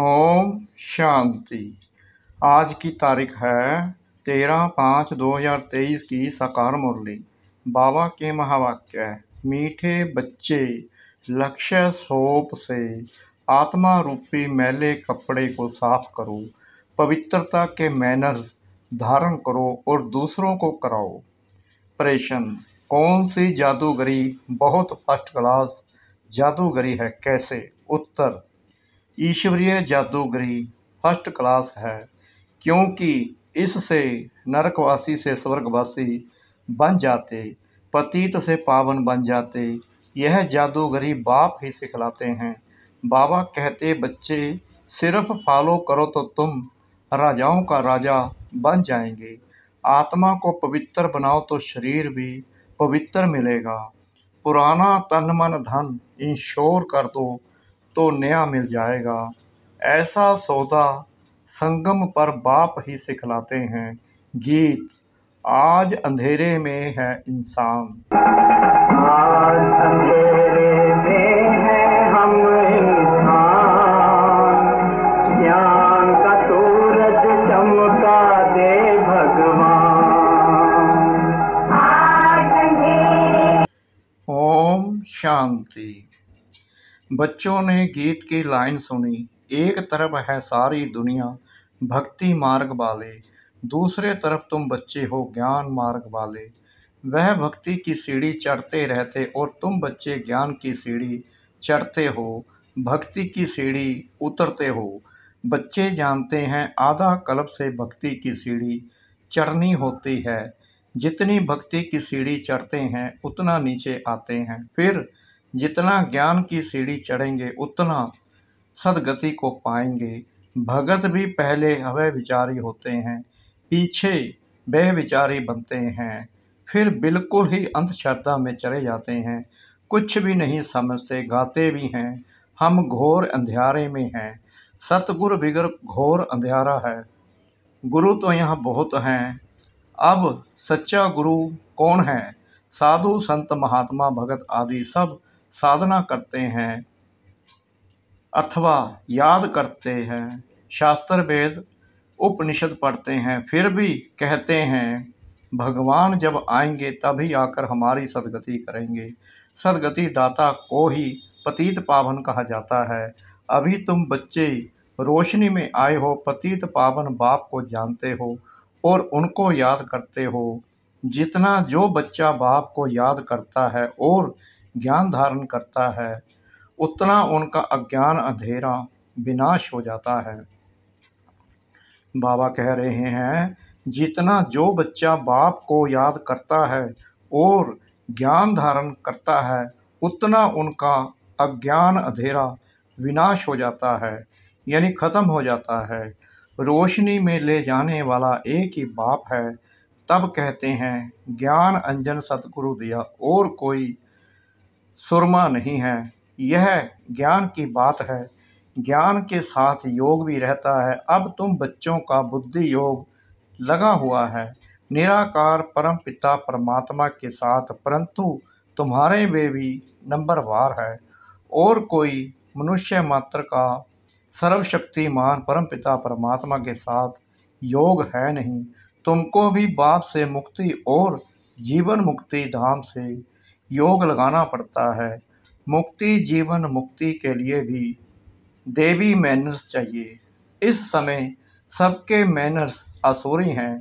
ओम शांति आज की तारीख है तेरह पाँच दो हजार तेईस की साकार मुरली बाबा के महावाक्य मीठे बच्चे लक्ष्य सोप से आत्मा रूपी मैले कपड़े को साफ करो पवित्रता के मैनर्स धारण करो और दूसरों को कराओ प्रेशन कौन सी जादूगरी बहुत फर्स्ट क्लास जादूगरी है कैसे उत्तर ईश्वरीय जादूगरी फर्स्ट क्लास है क्योंकि इससे नरकवासी से स्वर्गवासी बन जाते पतीत से पावन बन जाते यह जादूगरी बाप ही सिखलाते हैं बाबा कहते बच्चे सिर्फ फॉलो करो तो तुम राजाओं का राजा बन जाएंगे आत्मा को पवित्र बनाओ तो शरीर भी पवित्र मिलेगा पुराना तन मन धन इंश्योर कर दो तो नया मिल जाएगा ऐसा सौदा संगम पर बाप ही सिखलाते हैं गीत आज अंधेरे में है इंसान आज अंधेरे में है हम ज्ञान का दे भगवान ओम शांति बच्चों ने गीत की लाइन सुनी एक तरफ है सारी दुनिया भक्ति मार्ग वाले दूसरे तरफ तुम बच्चे हो ज्ञान मार्ग वाले वह भक्ति की सीढ़ी चढ़ते रहते और तुम बच्चे ज्ञान की सीढ़ी चढ़ते हो भक्ति की सीढ़ी उतरते हो बच्चे जानते हैं आधा कल्प से भक्ति की सीढ़ी चढ़नी होती है जितनी भक्ति की सीढ़ी चढ़ते हैं उतना नीचे आते हैं फिर जितना ज्ञान की सीढ़ी चढ़ेंगे उतना सदगति को पाएंगे भगत भी पहले हवे विचारी होते हैं पीछे वह विचारी बनते हैं फिर बिल्कुल ही अंधश्रद्धा में चले जाते हैं कुछ भी नहीं समझते गाते भी हैं हम घोर अंधेरे में हैं सतगुरु बिगर घोर अंधेरा है गुरु तो यहाँ बहुत हैं अब सच्चा गुरु कौन है साधु संत महात्मा भगत आदि सब साधना करते हैं अथवा याद करते हैं शास्त्र वेद उपनिषद पढ़ते हैं फिर भी कहते हैं भगवान जब आएंगे तभी आकर हमारी सदगति करेंगे सदगति दाता को ही पतीत पावन कहा जाता है अभी तुम बच्चे रोशनी में आए हो पतित पावन बाप को जानते हो और उनको याद करते हो जितना जो बच्चा बाप को याद करता है और ज्ञान धारण करता है उतना उनका अज्ञान अंधेरा विनाश हो जाता है बाबा कह रहे हैं जितना जो बच्चा बाप को याद करता है और ज्ञान धारण करता है उतना उनका अज्ञान अधेरा विनाश हो जाता है यानी ख़त्म हो जाता है रोशनी में ले जाने वाला एक ही बाप है तब कहते हैं ज्ञान अंजन सतगुरु दिया और कोई सुरमा नहीं है यह ज्ञान की बात है ज्ञान के साथ योग भी रहता है अब तुम बच्चों का बुद्धि योग लगा हुआ है निराकार परम पिता परमात्मा के साथ परंतु तुम्हारे वे भी नंबरवार है और कोई मनुष्य मात्र का सर्वशक्तिमान परम पिता परमात्मा के साथ योग है नहीं तुमको भी बाप से मुक्ति और जीवन मुक्ति धाम से योग लगाना पड़ता है मुक्ति जीवन मुक्ति के लिए भी देवी मैनर्स चाहिए इस समय सबके मैनर्स आसूरी हैं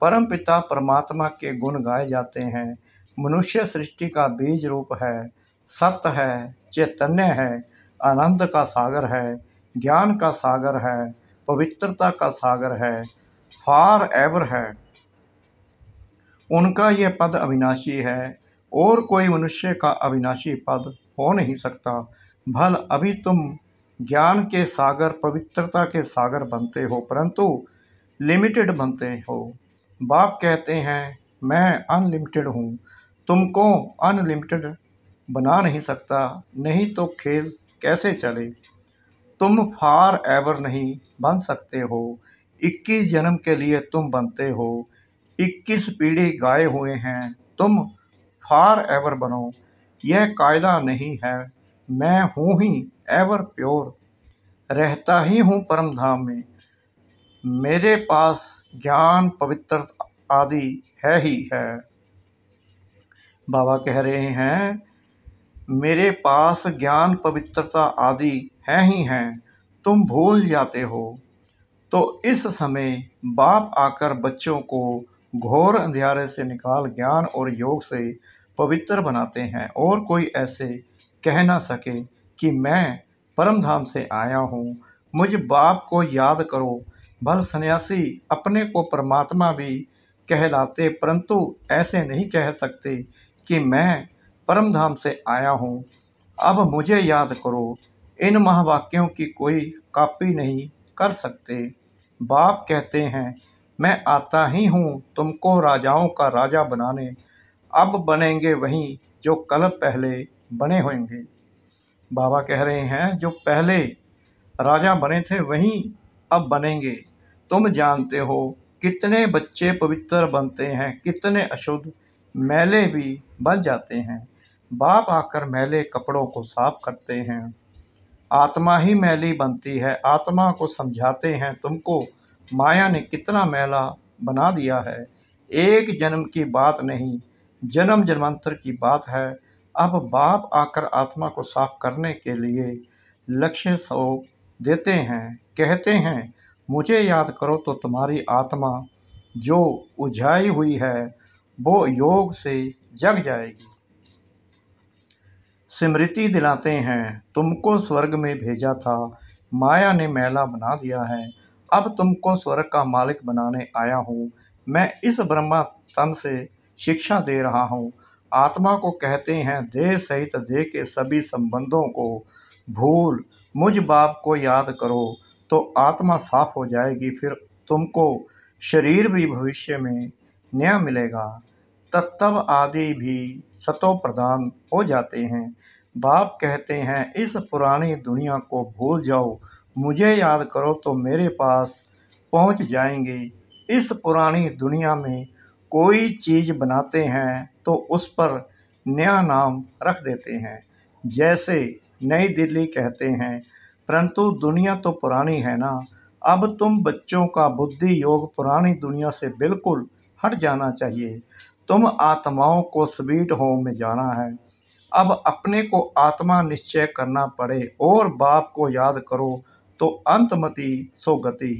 परमपिता परमात्मा के गुण गाए जाते हैं मनुष्य सृष्टि का बीज रूप है सत्य है चैतन्य है आनंद का सागर है ज्ञान का सागर है पवित्रता का सागर है फार एवर है उनका यह पद अविनाशी है और कोई मनुष्य का अविनाशी पद हो नहीं सकता भल अभी तुम ज्ञान के सागर पवित्रता के सागर बनते हो परंतु लिमिटेड बनते हो बाप कहते हैं मैं अनलिमिटेड हूँ तुमको अनलिमिटेड बना नहीं सकता नहीं तो खेल कैसे चले तुम फार एवर नहीं बन सकते हो 21 जन्म के लिए तुम बनते हो 21 पीढ़ी गाए हुए हैं तुम फार एवर बनो यह कायदा नहीं है मैं हूँ ही एवर प्योर रहता ही हूँ परम धाम में मेरे पास ज्ञान पवित्र आदि है ही है बाबा कह रहे हैं मेरे पास ज्ञान पवित्रता आदि है ही है तुम भूल जाते हो तो इस समय बाप आकर बच्चों को घोर अंधेरे से निकाल ज्ञान और योग से पवित्र बनाते हैं और कोई ऐसे कह ना सके कि मैं परम धाम से आया हूँ मुझ बाप को याद करो भल सन्यासी अपने को परमात्मा भी कहलाते परंतु ऐसे नहीं कह सकते कि मैं परम धाम से आया हूँ अब मुझे याद करो इन महावाक्यों की कोई कापी नहीं कर सकते बाप कहते हैं मैं आता ही हूँ तुमको राजाओं का राजा बनाने अब बनेंगे वही जो कल पहले बने होंगे बाबा कह रहे हैं जो पहले राजा बने थे वही अब बनेंगे तुम जानते हो कितने बच्चे पवित्र बनते हैं कितने अशुद्ध मैले भी बन जाते हैं बाप आकर मैले कपड़ों को साफ करते हैं आत्मा ही मैली बनती है आत्मा को समझाते हैं तुमको माया ने कितना मैला बना दिया है एक जन्म की बात नहीं जन्म जन्मांतर की बात है अब बाप आकर आत्मा को साफ करने के लिए लक्ष्य सौ देते हैं कहते हैं मुझे याद करो तो तुम्हारी आत्मा जो उझाई हुई है वो योग से जग जाएगी स्मृति दिलाते हैं तुमको स्वर्ग में भेजा था माया ने मैला बना दिया है अब तुमको स्वर्ग का मालिक बनाने आया हूँ मैं इस ब्रह्मा तन से शिक्षा दे रहा हूँ आत्मा को कहते हैं देह सहित देह के सभी संबंधों को भूल मुझ बाप को याद करो तो आत्मा साफ हो जाएगी फिर तुमको शरीर भी भविष्य में नया मिलेगा तत्व आदि भी सतो प्रदान हो जाते हैं बाप कहते हैं इस पुरानी दुनिया को भूल जाओ मुझे याद करो तो मेरे पास पहुंच जाएंगे इस पुरानी दुनिया में कोई चीज़ बनाते हैं तो उस पर नया नाम रख देते हैं जैसे नई दिल्ली कहते हैं परंतु दुनिया तो पुरानी है ना अब तुम बच्चों का बुद्धि योग पुरानी दुनिया से बिल्कुल हट जाना चाहिए तुम आत्माओं को स्वीट होम में जाना है अब अपने को आत्मा निश्चय करना पड़े और बाप को याद करो तो अंतमति सो गति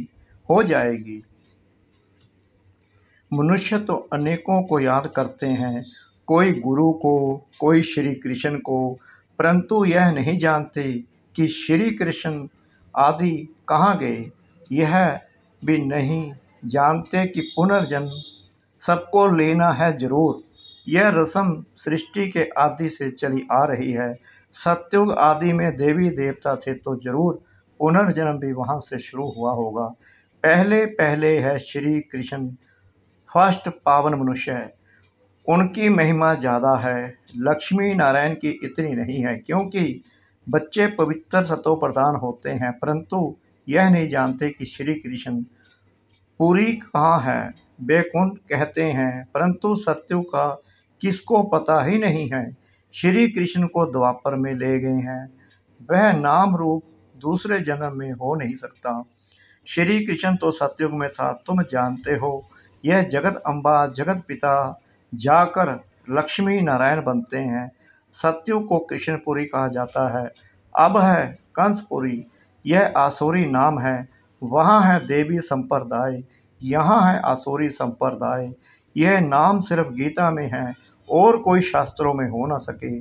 हो जाएगी मनुष्य तो अनेकों को याद करते हैं कोई गुरु को कोई श्री कृष्ण को परंतु यह नहीं जानते कि श्री कृष्ण आदि कहाँ गए यह भी नहीं जानते कि पुनर्जन्म सबको लेना है जरूर यह रसम सृष्टि के आदि से चली आ रही है सत्युग आदि में देवी देवता थे तो जरूर पुनर्जन्म भी वहाँ से शुरू हुआ होगा पहले पहले है श्री कृष्ण फर्स्ट पावन मनुष्य हैं उनकी महिमा ज़्यादा है लक्ष्मी नारायण की इतनी नहीं है क्योंकि बच्चे पवित्र सतो प्रधान होते हैं परंतु यह नहीं जानते कि श्री कृष्ण पूरी कहाँ है बेकुंठ कहते हैं परंतु सत्यु का किसको पता ही नहीं है श्री कृष्ण को द्वापर में ले गए हैं वह नाम रूप दूसरे जन्म में हो नहीं सकता श्री कृष्ण तो सतयुग में था तुम जानते हो यह जगत अम्बा जगत पिता जाकर लक्ष्मी नारायण बनते हैं सत्यु को कृष्णपुरी कहा जाता है अब है कंसपुरी यह आसुरी नाम है वहाँ है देवी संप्रदाय यहाँ है आसुरी संप्रदाय यह नाम सिर्फ गीता में है और कोई शास्त्रों में हो ना सके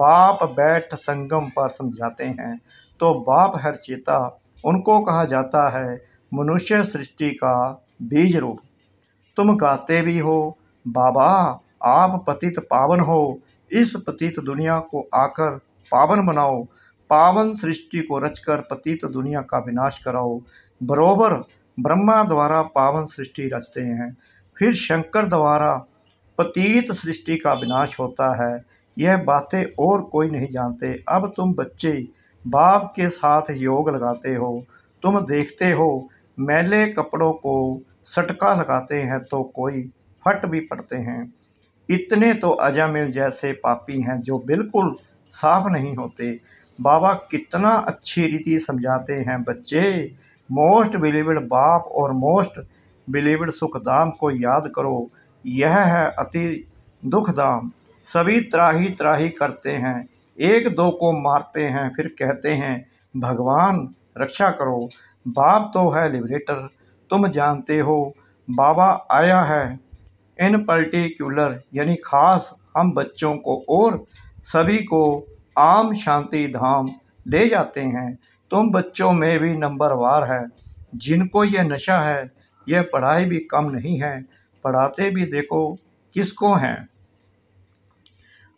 बाप बैठ संगम पर समझाते हैं तो बाप हर चेता उनको कहा जाता है मनुष्य सृष्टि का बीज रूप तुम गाते भी हो बाबा आप पतित पावन हो इस पतित दुनिया को आकर पावन बनाओ पावन सृष्टि को रचकर पतित दुनिया का विनाश कराओ बरोबर ब्रह्मा द्वारा पावन सृष्टि रचते हैं फिर शंकर द्वारा पतित सृष्टि का विनाश होता है यह बातें और कोई नहीं जानते अब तुम बच्चे बाप के साथ योग लगाते हो तुम देखते हो मैले कपड़ों को सटका लगाते हैं तो कोई फट भी पड़ते हैं इतने तो अजामिल जैसे पापी हैं जो बिल्कुल साफ नहीं होते बाबा कितना अच्छी रीति समझाते हैं बच्चे मोस्ट बिलीवड बाप और मोस्ट बिलीवड सुखधाम को याद करो यह है अति दुखधाम सभी त्राही त्राही करते हैं एक दो को मारते हैं फिर कहते हैं भगवान रक्षा करो बाप तो है लिबरेटर तुम जानते हो बाबा आया है इन पर्टिकुलर यानी खास हम बच्चों को और सभी को आम शांति धाम ले जाते हैं तुम बच्चों में भी नंबरवार है जिनको ये नशा है यह पढ़ाई भी कम नहीं है पढ़ाते भी देखो किसको हैं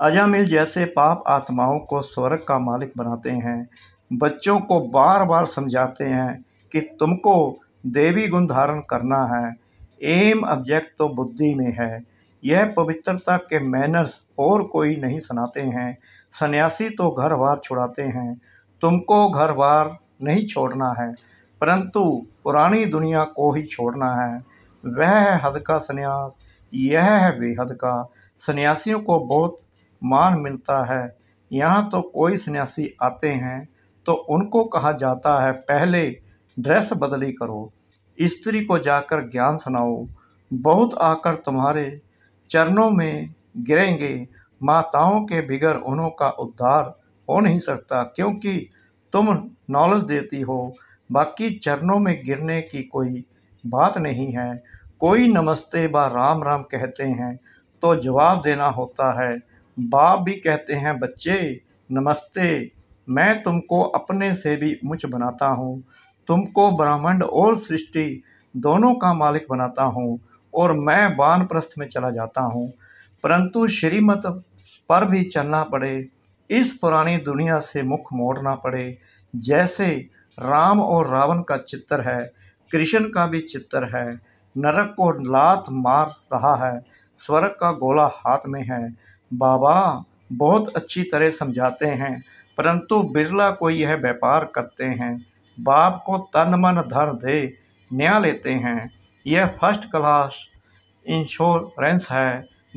अजामिल जैसे पाप आत्माओं को स्वर्ग का मालिक बनाते हैं बच्चों को बार बार समझाते हैं कि तुमको देवी गुण धारण करना है एम ऑब्जेक्ट तो बुद्धि में है यह पवित्रता के मैनर्स और कोई नहीं सुनाते हैं सन्यासी तो घर बार छुड़ाते हैं तुमको घर बार नहीं छोड़ना है परंतु पुरानी दुनिया को ही छोड़ना है वह है हद का सन्यास यह है बेहद का सन्यासियों को बहुत मान मिलता है यहाँ तो कोई सन्यासी आते हैं तो उनको कहा जाता है पहले ड्रेस बदली करो स्त्री को जाकर ज्ञान सुनाओ बहुत आकर तुम्हारे चरणों में गिरेंगे माताओं के बिगर उन्हों का उद्धार हो नहीं सकता क्योंकि तुम नॉलेज देती हो बाकी चरणों में गिरने की कोई बात नहीं है कोई नमस्ते बा राम राम कहते हैं तो जवाब देना होता है बाप भी कहते हैं बच्चे नमस्ते मैं तुमको अपने से भी मुझ बनाता हूँ तुमको ब्रह्मांड और सृष्टि दोनों का मालिक बनाता हूँ और मैं वानप्रस्थ में चला जाता हूँ परंतु श्रीमत पर भी चलना पड़े इस पुरानी दुनिया से मुख मोड़ना पड़े जैसे राम और रावण का चित्र है कृष्ण का भी चित्र है नरक को लात मार रहा है स्वर्ग का गोला हाथ में है बाबा बहुत अच्छी तरह समझाते हैं परंतु बिरला को यह व्यापार करते हैं बाप को तन मन धन दे न्याय लेते हैं यह फर्स्ट क्लास इंश्योरेंस है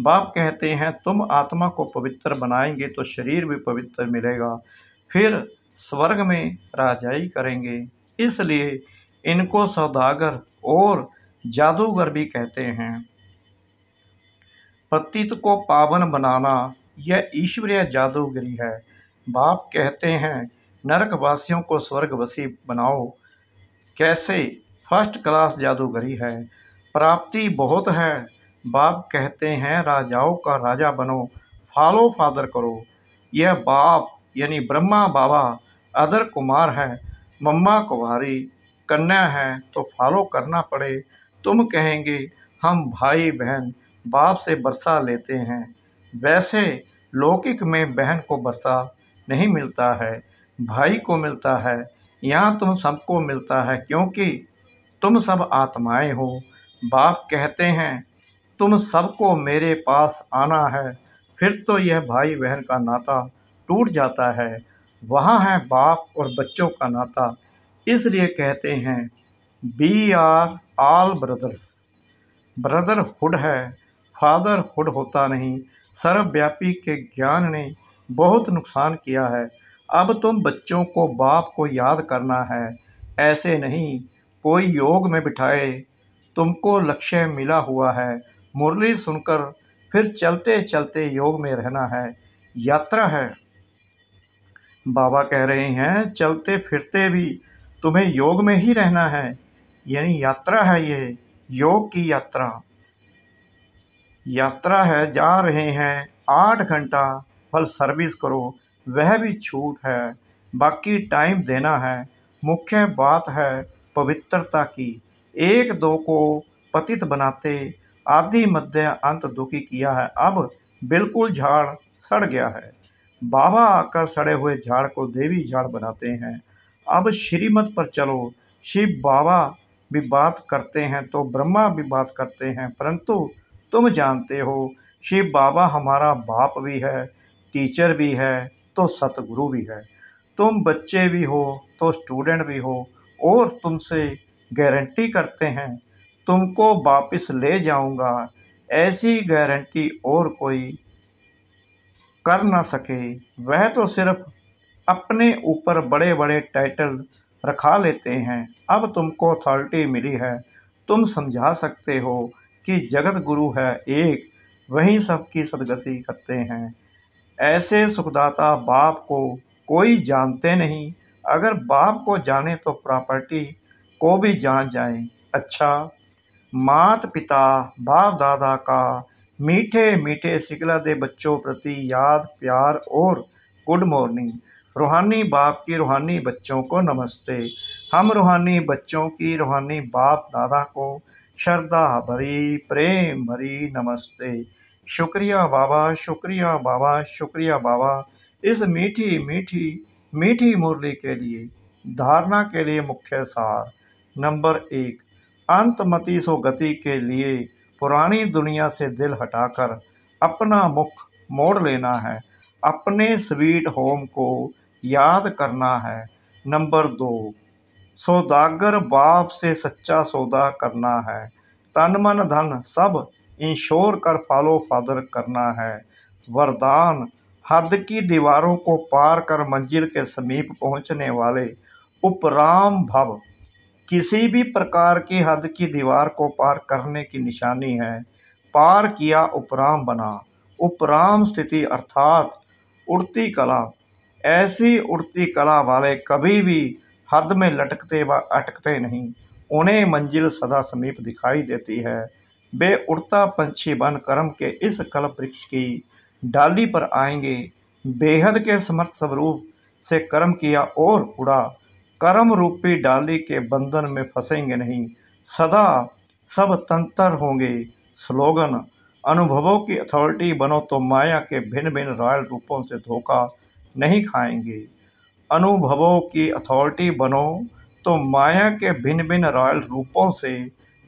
बाप कहते हैं तुम आत्मा को पवित्र बनाएंगे तो शरीर भी पवित्र मिलेगा फिर स्वर्ग में राजाई करेंगे इसलिए इनको सौदागर और जादूगर भी कहते हैं पतित को पावन बनाना यह ईश्वरीय जादूगरी है बाप कहते हैं नरकवासियों को स्वर्गवसी बनाओ कैसे फर्स्ट क्लास जादूगरी है प्राप्ति बहुत है बाप कहते हैं राजाओं का राजा बनो फॉलो फादर करो यह बाप यानी ब्रह्मा बाबा अदर कुमार है मम्मा कुमारी कन्या है तो फॉलो करना पड़े तुम कहेंगे हम भाई बहन बाप से बरसा लेते हैं वैसे लौकिक में बहन को बरसा नहीं मिलता है भाई को मिलता है यहाँ तुम सबको मिलता है क्योंकि तुम सब आत्माएं हो बाप कहते हैं तुम सबको मेरे पास आना है फिर तो यह भाई बहन का नाता टूट जाता है वहाँ है बाप और बच्चों का नाता इसलिए कहते हैं we are all brothers brotherhood है फादरहुड होता नहीं सर्वव्यापी के ज्ञान ने बहुत नुकसान किया है अब तुम बच्चों को बाप को याद करना है ऐसे नहीं कोई योग में बिठाए तुमको लक्ष्य मिला हुआ है मुरली सुनकर फिर चलते चलते योग में रहना है यात्रा है बाबा कह रहे हैं चलते फिरते भी तुम्हें योग में ही रहना है यानी यात्रा है ये योग की यात्रा यात्रा है जा रहे हैं आठ घंटा फल सर्विस करो वह भी छूट है बाकी टाइम देना है मुख्य बात है पवित्रता की एक दो को पतित बनाते आदि मध्य अंत दुखी किया है अब बिल्कुल झाड़ सड़ गया है बाबा आकर सड़े हुए झाड़ को देवी झाड़ बनाते हैं अब श्रीमत पर चलो शिव बाबा भी बात करते हैं तो ब्रह्मा भी बात करते हैं परंतु तुम जानते हो शिव बाबा हमारा बाप भी है टीचर भी है तो सतगुरु भी है तुम बच्चे भी हो तो स्टूडेंट भी हो और तुमसे गारंटी करते हैं तुमको वापस ले जाऊंगा ऐसी गारंटी और कोई कर ना सके वह तो सिर्फ अपने ऊपर बड़े बड़े टाइटल रखा लेते हैं अब तुमको अथॉरिटी मिली है तुम समझा सकते हो कि जगत गुरु है एक वही सबकी सदगति करते हैं ऐसे सुखदाता बाप को कोई जानते नहीं अगर बाप को जाने तो प्रॉपर्टी को भी जान जाए अच्छा मात पिता बाप दादा का मीठे मीठे सिकला दे बच्चों प्रति याद प्यार और गुड मॉर्निंग रूहानी बाप की रूहानी बच्चों को नमस्ते हम रूहानी बच्चों की रूहानी बाप दादा को श्रद्धा भरी प्रेम भरी नमस्ते शुक्रिया बाबा शुक्रिया बाबा शुक्रिया बाबा इस मीठी मीठी मीठी मुरली के लिए धारणा के लिए मुख्य सार नंबर एक अंतमति सो गति के लिए पुरानी दुनिया से दिल हटाकर अपना मुख मोड़ लेना है अपने स्वीट होम को याद करना है नंबर दो सौदागर बाप से सच्चा सौदा करना है तन मन धन सब इंश्योर कर फॉलो फादर करना है वरदान हद की दीवारों को पार कर मंजिल के समीप पहुंचने वाले उपराम भव किसी भी प्रकार की हद की दीवार को पार करने की निशानी है पार किया उपराम बना उपराम स्थिति अर्थात उड़ती कला ऐसी उड़ती कला वाले कभी भी हद में लटकते व अटकते नहीं उन्हें मंजिल सदा समीप दिखाई देती है वे उड़ता पंछी बन कर्म के इस कल्प वृक्ष की डाली पर आएंगे बेहद के समर्थ स्वरूप से कर्म किया और उड़ा कर्म रूपी डाली के बंधन में फंसेंगे नहीं सदा सब तंत्र होंगे स्लोगन अनुभवों की अथॉरिटी बनो तो माया के भिन्न भिन्न रॉयल रूपों से धोखा नहीं खाएंगे अनुभवों की अथॉरिटी बनो तो माया के भिन्न भिन्न रॉयल रूपों से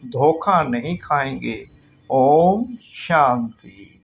धोखा नहीं खाएंगे ओम शांति